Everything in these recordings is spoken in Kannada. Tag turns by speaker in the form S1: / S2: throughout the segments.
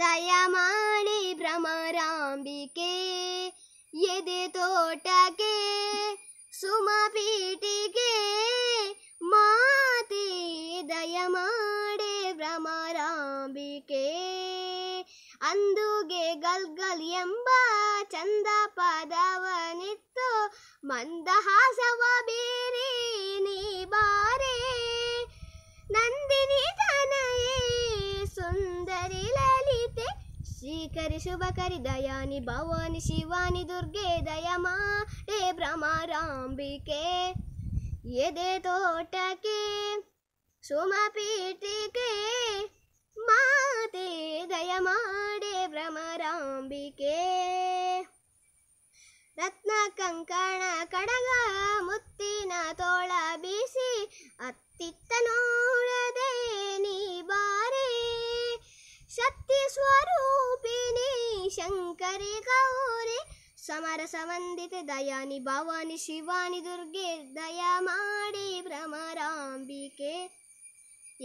S1: ದಯಮಾಡಿ ಭ್ರಮರಾಂಬಿಕೆ ಎದೆ ತೋಟಕ್ಕೆ ಸುಮಪೀಟಿಗೆ ಮಾತಿ ದಯಮಾಡೆ ಭ್ರಮರಾಂಬಿಕೆ ಅಂದುಗೆ ಗಲ್ಗಲ್ ಎಂಬ ಚಂದ ಪದವನಿತ್ತು ಮಂದಹಾಸವ ಬಿ ಕರಿ ಶುಭ ಕರಿ ದಯಾನಿ ಭವಾನಿ ಶಿವಾನಿ ದುರ್ಗೆ ದಯಮಾ ರೇ ಭ್ರಮರಾಂಬಿಕೆ ಎದೆ ತೋಟಕ್ಕೆ ಪೀಠಿಕೆ ಮಾತೆ ದಯಮಾಡೆ ಭ್ರಮರಾಂಬಿಕೆ ರತ್ನ ಕಂಕಣ ಕಡಗ शंकर गौरे समर समन्दित दयानि भवानि शिवानि दुर्गे दया माडे भ्रमराम्बिके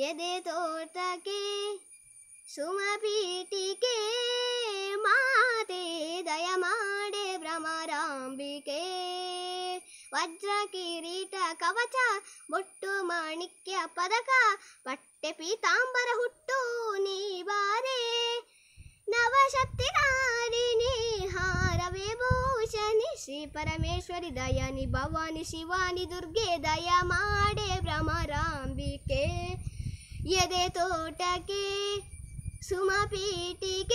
S1: यदे तोटके सुमपीटिके माते दया माडे भ्रमराम्बिके ವಜ್ರ ಕಿರೀಟ कवच ಬೊಟ್ಟು ಮಾಣಿಕ್ಯ ಪದಕ ಬಟ್ಟೆ ಪೀತಾಂಬರ ಹುಟ್ಟು ನೀ ಬಾರೆ ನವಶಕ್ತಿ ಶ್ರೀ ಪರಮೇಶ್ವರಿ ದಯಾನಿ ಭವಾನಿ ಶಿವಾನಿ ದುರ್ಗೆ ದಯ ಮಾಡೆ ಭ್ರಮರಾಂಬಿಕೆ ಎದೆ ತೋಟಕ್ಕೆ ಸುಮಪೀಠಿಕೆ